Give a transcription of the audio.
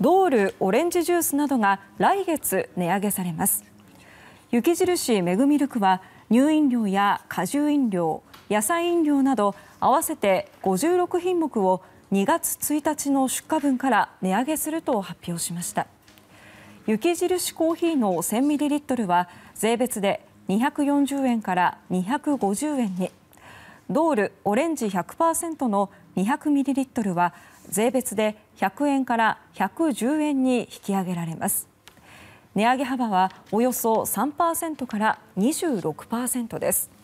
ドールオレンジジュースなどが来月値上げされます雪印メグミルクは乳飲料や果汁飲料野菜飲料など合わせて56品目を2月1日の出荷分から値上げすると発表しました雪印コーヒーの 1000ml は税別で240円から250円に。ドールオレンジ100%の200ミリリットルは税別で100円から110円に引き上げられます。値上げ幅はおよそ3%から26%です。